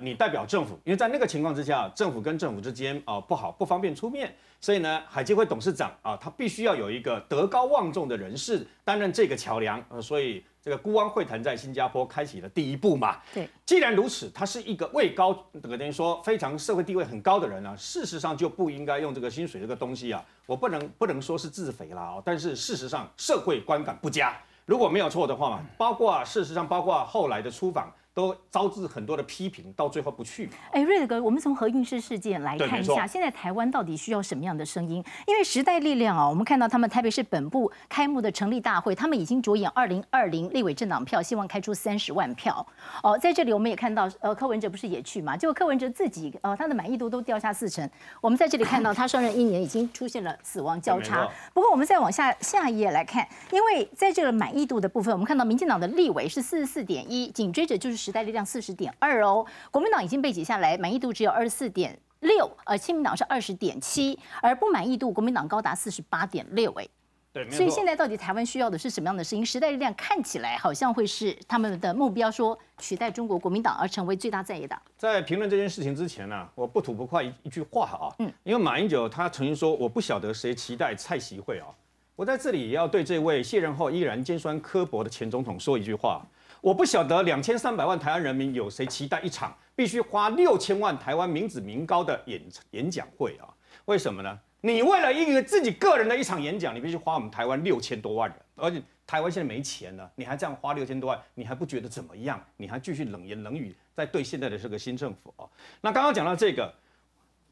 你代表政府，因为在那个情况之下，政府跟政府之间啊不好不方便出面，所以呢，海基会董事长啊，他必须要有一个德高望重的人士担任这个桥梁。呃，所以这个孤汪会谈在新加坡开启了第一步嘛。对，既然如此，他是一个位高，等于说非常社会地位很高的人啊，事实上就不应该用这个薪水这个东西啊，我不能不能说是自肥了啊，但是事实上社会观感不佳。如果没有错的话嘛，包括啊，事实上包括后来的出访。都招致很多的批评，到最后不去。哎，瑞德哥，我们从何韵诗事件来看一下，现在台湾到底需要什么样的声音？因为时代力量啊，我们看到他们台北市本部开幕的成立大会，他们已经着眼二零二零立委政党票，希望开出三十万票。哦，在这里我们也看到，呃，柯文哲不是也去嘛？就柯文哲自己，呃，他的满意度都掉下四成。我们在这里看到，他上任一年已经出现了死亡交叉。不过，我们再往下下一页来看，因为在这个满意度的部分，我们看到民进党的立委是四十四点一，紧追着就是。时代力量四十点二哦，国民党已经被挤下来，满意度只有二十四点六，呃，亲民党是二十点七，而不满意度国民党高达四十八点六哎，对，所以现在到底台湾需要的是什么样的声音？时代力量看起来好像会是他们的目标，说取代中国国民党而成为最大在野党。在评论这件事情之前呢，我不吐不快一一句话哈，嗯，因为马英九他曾经说我不晓得谁期待蔡席会啊，我在这里也要对这位卸任后依然尖酸刻薄的前总统说一句话。我不晓得两千三百万台湾人民有谁期待一场必须花六千万台湾民脂民膏的演演讲会啊？为什么呢？你为了一个自己个人的一场演讲，你必须花我们台湾六千多万人，而且台湾现在没钱了，你还这样花六千多万，你还不觉得怎么样？你还继续冷言冷语在对现在的这个新政府啊？那刚刚讲到这个，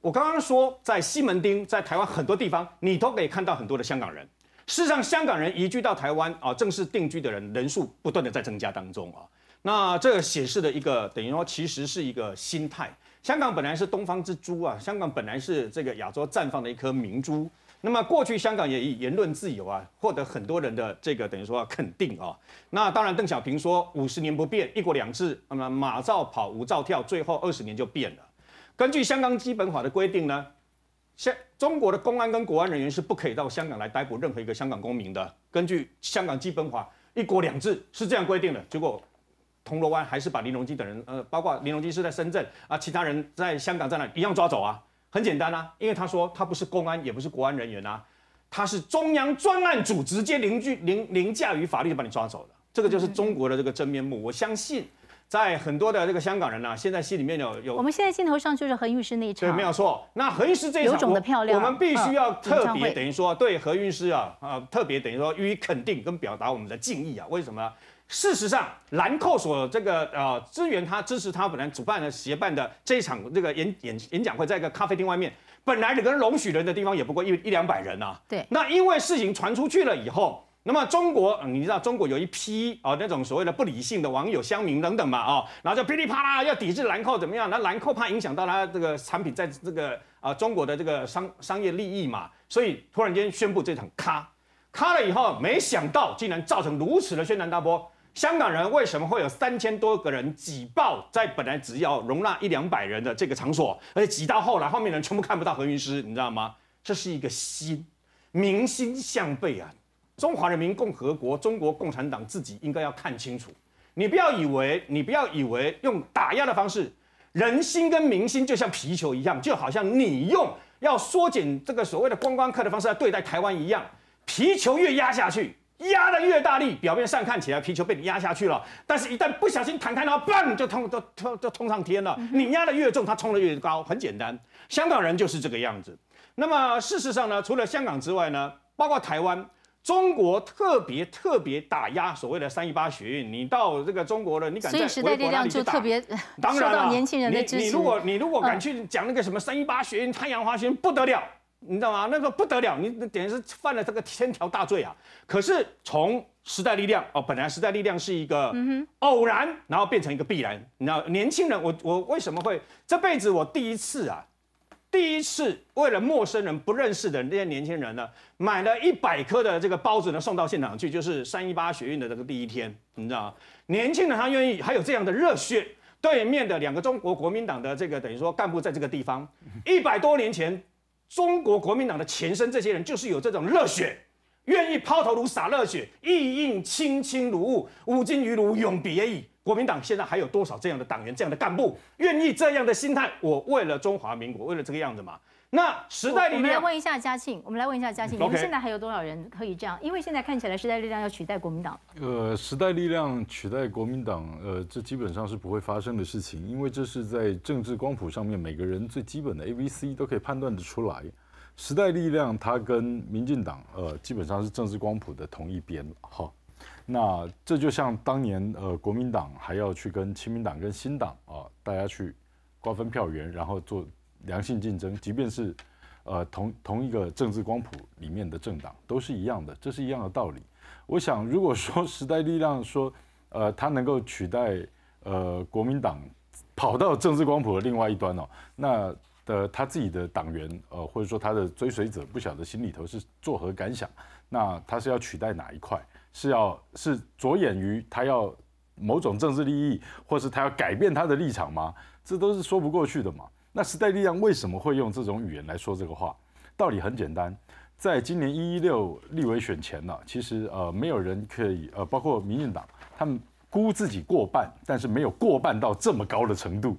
我刚刚说在西门町，在台湾很多地方，你都可以看到很多的香港人。事实上，香港人移居到台湾啊，正式定居的人人数不断的在增加当中啊。那这显示的一个等于说，其实是一个心态。香港本来是东方之珠啊，香港本来是这个亚洲绽放的一颗明珠。那么过去香港也以言论自由啊，获得很多人的这个等于说肯定啊。那当然，邓小平说五十年不变，一国两制。那么马照跑，舞照跳，最后二十年就变了。根据香港基本法的规定呢？现中国的公安跟国安人员是不可以到香港来逮捕任何一个香港公民的，根据香港基本法，一国两制是这样规定的。结果铜锣湾还是把林隆基等人，呃，包括林隆基是在深圳啊，其他人在香港在哪一样抓走啊？很简单啊，因为他说他不是公安，也不是国安人员啊，他是中央专案组直接凌居凌凌驾于法律就把你抓走了，这个就是中国的这个真面目。我相信。在很多的这个香港人呢，现在心里面有有。我们现在镜头上就是何韵诗那一场。对，没有错。那何韵诗这一场有种的漂亮。我们必须要特别等于说对何韵诗啊，呃，特别等于说予以肯定跟表达我们的敬意啊。为什么？事实上，兰蔻所这个呃，支援他支持他本来主办的协办的这一场这个演演演讲会在一个咖啡厅外面，本来你跟容许人的地方也不过一一两百人呐。对。那因为事情传出去了以后。那么中国，你知道中国有一批啊那种所谓的不理性的网友乡民等等嘛，啊，然后就噼里啪啦要抵制兰蔻怎么样？那兰蔻怕影响到他这个产品在这个啊中国的这个商商业利益嘛，所以突然间宣布这场咔咔了以后，没想到竟然造成如此的轩然大波。香港人为什么会有三千多个人挤爆在本来只要容纳一两百人的这个场所，而且挤到后来后面人全部看不到何韵诗，你知道吗？这是一个心民心向背啊！中华人民共和国中国共产党自己应该要看清楚，你不要以为，你不要以为用打压的方式，人心跟民心就像皮球一样，就好像你用要缩减这个所谓的观光客的方式来对待台湾一样，皮球越压下去，压的越大力，表面上看起来皮球被你压下去了，但是一旦不小心弹开的话，嘣就冲都就冲上天了。你压的越重，它冲的越高，很简单。香港人就是这个样子。那么事实上呢，除了香港之外呢，包括台湾。中国特别特别打压所谓的“三一八学院”，你到这个中国了，你敢在微博打？代力量就特别受到年轻人的支持。当然了，你你如果你如果敢去讲那个什么“三一八学院”、“太阳花学运”，不得了，你知道吗？那个不得了，你等于是犯了这个千条大罪啊。可是从时代力量哦，本来时代力量是一个偶然，然后变成一个必然。你知道，年轻人，我我为什么会这辈子我第一次啊？第一次为了陌生人、不认识的那些年轻人呢，买了一百颗的这个包子呢，送到现场去，就是三一八学运的这个第一天，你知道年轻人他愿意，还有这样的热血。对面的两个中国国民党的这个等于说干部在这个地方，一百多年前中国国民党的前身，这些人就是有这种热血，愿意抛头颅洒热血，意应卿卿如雾，五今于炉永别矣。国民党现在还有多少这样的党员、这样的干部，愿意这样的心态？我为了中华民国，为了这个样子嘛？那时代里面，我们来问一下嘉庆，我们来问一下嘉庆，你们现在还有多少人可以这样？因为现在看起来，时代力量要取代国民党。呃，时代力量取代国民党，呃，这基本上是不会发生的事情，因为这是在政治光谱上面，每个人最基本的 A、B、C 都可以判断得出来。时代力量，它跟民进党，呃，基本上是政治光谱的同一边，哈。那这就像当年呃国民党还要去跟亲民党跟新党啊，大家去瓜分票源，然后做良性竞争，即便是呃同同一个政治光谱里面的政党都是一样的，这是一样的道理。我想如果说时代力量说呃他能够取代呃国民党跑到政治光谱的另外一端哦，那的他自己的党员呃或者说他的追随者不晓得心里头是作何感想，那他是要取代哪一块？是要是着眼于他要某种政治利益，或是他要改变他的立场吗？这都是说不过去的嘛。那时代力量为什么会用这种语言来说这个话？道理很简单，在今年一一六立委选前呢，其实呃没有人可以呃，包括民进党，他们估自己过半，但是没有过半到这么高的程度。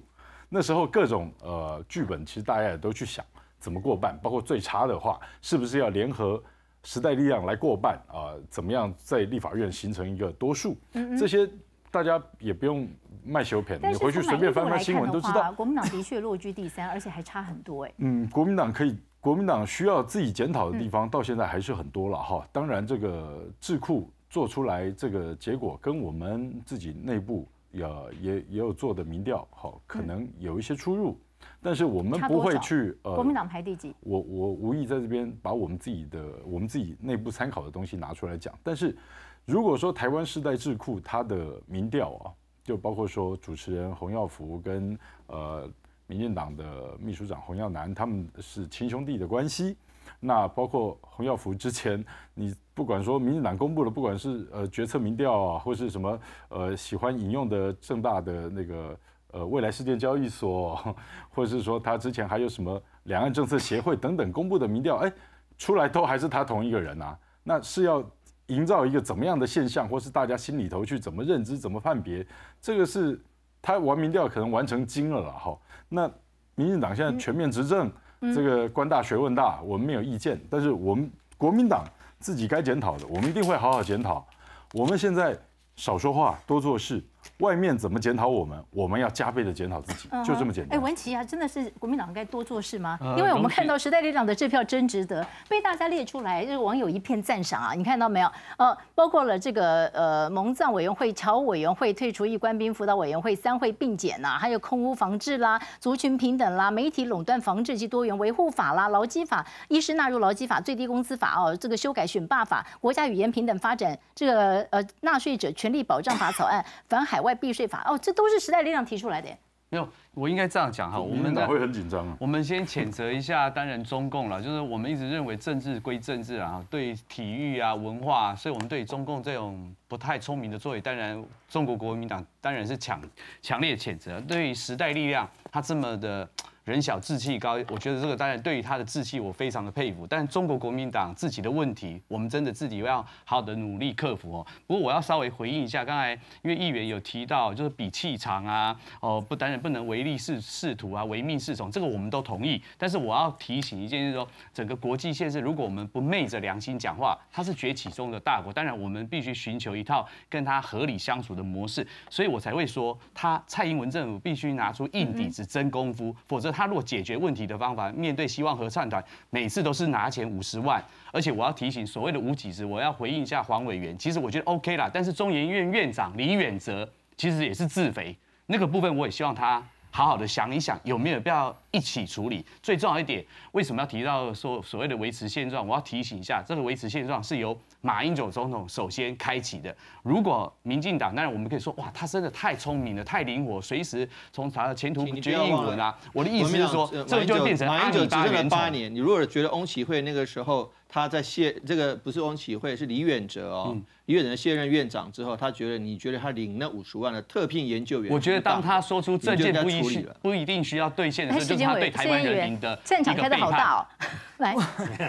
那时候各种呃剧本，其实大家也都去想怎么过半，包括最差的话，是不是要联合？时代力量来过半啊，怎么样在立法院形成一个多数？这些大家也不用卖修片，你回去随便翻翻新闻都知道。国民党的确落居第三，而且还差很多哎。嗯，国民党可以，国民党需要自己检讨的地方到现在还是很多了哈。当然，这个智库做出来这个结果跟我们自己内部也也也有做的民调好，可能有一些出入。但是我们不会去呃，国民党排第几？我我无意在这边把我们自己的我们自己内部参考的东西拿出来讲。但是如果说台湾世代智库它的民调啊，就包括说主持人洪耀福跟呃民进党的秘书长洪耀南他们是亲兄弟的关系，那包括洪耀福之前你不管说民进党公布了不管是呃决策民调啊或是什么呃喜欢引用的正大的那个。呃，未来世界交易所，或者是说他之前还有什么两岸政策协会等等公布的民调，哎，出来都还是他同一个人啊，那是要营造一个怎么样的现象，或是大家心里头去怎么认知、怎么判别？这个是他玩民调可能玩成精了了哈。那民进党现在全面执政，这个官大学问大，我们没有意见，但是我们国民党自己该检讨的，我们一定会好好检讨。我们现在少说话，多做事。外面怎么检讨我们，我们要加倍的检讨自己，就这么简单。哎，文琪啊，真的是国民党该多做事吗？因为我们看到时代力量的这票真值得，被大家列出来，就是网友一片赞赏啊。你看到没有？呃，包括了这个呃，蒙藏委员会、侨委员会退出一官兵辅导委员会，三会并检呐，还有空屋防治啦、族群平等啦、媒体垄断防治及多元维护法啦、劳基法，医师纳入劳基法、最低工资法哦，这个修改选罢法、国家语言平等发展这个呃纳税者权利保障法草案、反海。海外避税法哦，这都是时代力量提出来的没有，我应该这样讲哈，我们会很紧张。我们先谴责一下，当然中共了，就是我们一直认为政治归政治啊，对体育啊、文化，所以我们对中共这种不太聪明的作为，当然中国国民党当然是强强烈谴责。对于时代力量，他这么的。人小志气高，我觉得这个当然对于他的志气，我非常的佩服。但中国国民党自己的问题，我们真的自己要好好的努力克服哦。不过我要稍微回应一下，刚才因为议员有提到就是比气场啊，哦不，当然不能唯利是是图啊，唯命是从，这个我们都同意。但是我要提醒一件事，说整个国际现实，如果我们不昧着良心讲话，他是崛起中的大国，当然我们必须寻求一套跟他合理相处的模式。所以我才会说，他蔡英文政府必须拿出硬底子、真功夫，否则。他如果解决问题的方法，面对希望合唱团，每次都是拿钱五十万，而且我要提醒所谓的无底子，我要回应一下黄委员。其实我觉得 OK 啦，但是中研院院长李远哲其实也是自肥那个部分，我也希望他。好好的想一想，有没有必要一起处理？最重要一点，为什么要提到说所谓的维持现状？我要提醒一下，这个维持现状是由马英九总统首先开启的。如果民进党，当然我们可以说，哇，他真的太聪明了，太灵活，随时从他的前途决定论啊。我的意思是说，这就变成马英九执政八年。你如果觉得翁启慧那个时候。他在卸这个不是汪启慧，是李远哲哦。李远哲卸任院长之后，他觉得你觉得他领那五十万的特聘研究员？我觉得当他说出证件不一时不一定需要兑现的时候，就这样被台湾人民的战场开得好大。来，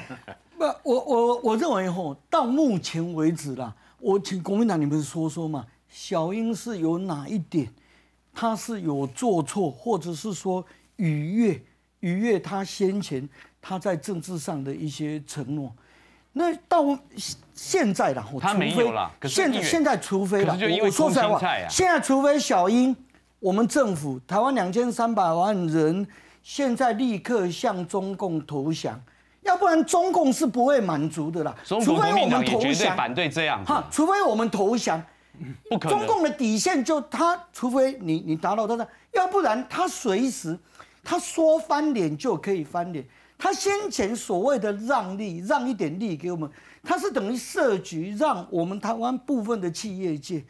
不，我我我认为以后到目前为止啦，我请国民党你们说说嘛，小英是有哪一点，他是有做错，或者是说逾越逾越他先前。他在政治上的一些承诺，那到现在了，他没有了。现在现在除非我说实话，现在除非小英，我们政府台湾两千三百万人现在立刻向中共投降，要不然中共是不会满足的啦。除非我们投降，反对这样。哈，除非我们投降，不可能。中共的底线就他，除非你你达到他的，要不然他随时他说翻脸就可以翻脸。他先前所谓的让利，让一点利给我们，他是等于设局，让我们台湾部分的企业界，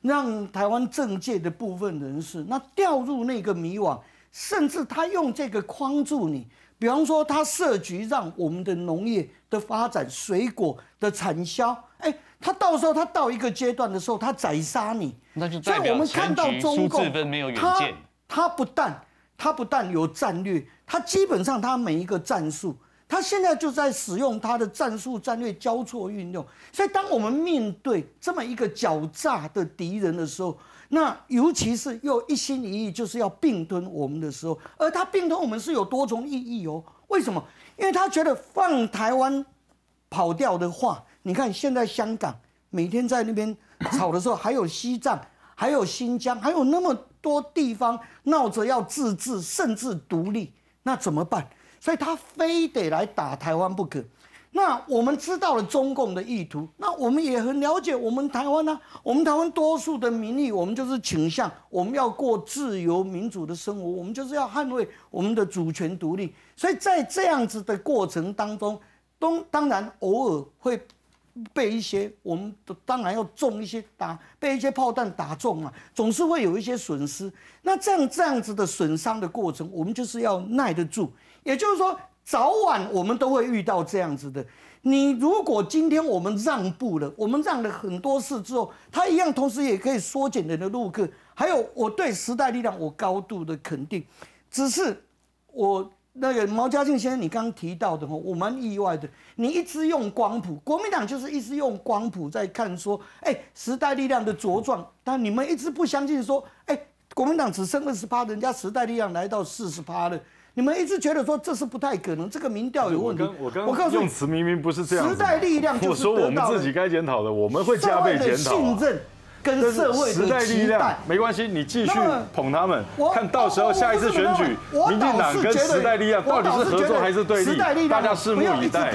让台湾政界的部分人士，那掉入那个迷惘，甚至他用这个框住你。比方说，他设局让我们的农业的发展、水果的产销，哎，他到时候他到一个阶段的时候，他宰杀你。那就再了所以，我们看到中共，他他不但他不但有战略。他基本上，他每一个战术，他现在就在使用他的战术、战略交错运用。所以，当我们面对这么一个狡诈的敌人的时候，那尤其是又一心一意就是要并吞我们的时候，而他并吞我们是有多重意义哦。为什么？因为他觉得放台湾跑掉的话，你看现在香港每天在那边吵的时候，还有西藏，还有新疆，还有那么多地方闹着要自治，甚至独立。那怎么办？所以他非得来打台湾不可。那我们知道了中共的意图，那我们也很了解我们台湾呢。我们台湾多数的民意，我们就是倾向我们要过自由民主的生活，我们就是要捍卫我们的主权独立。所以在这样子的过程当中，当当然偶尔会。被一些，我们当然要中一些打，被一些炮弹打中啊，总是会有一些损失。那这样这样子的损伤的过程，我们就是要耐得住。也就是说，早晚我们都会遇到这样子的。你如果今天我们让步了，我们让了很多次之后，他一样，同时也可以缩减人的路克。还有，我对时代力量，我高度的肯定，只是我。那个毛家庆先生，你刚刚提到的，我蛮意外的。你一直用光谱，国民党就是一直用光谱在看说，哎，时代力量的茁壮。但你们一直不相信说，哎，国民党只剩二十八，人家时代力量来到四十趴了。你们一直觉得说这是不太可能，这个民调有问题。我我告诉你，用词明明不是这样。时代力量就是检讨的。们会讨。信任。跟社会时代力量没关系，你继续捧他们，看到时候下一次选举，民进党跟时代力量到底是合作还是对立，大家拭目以待。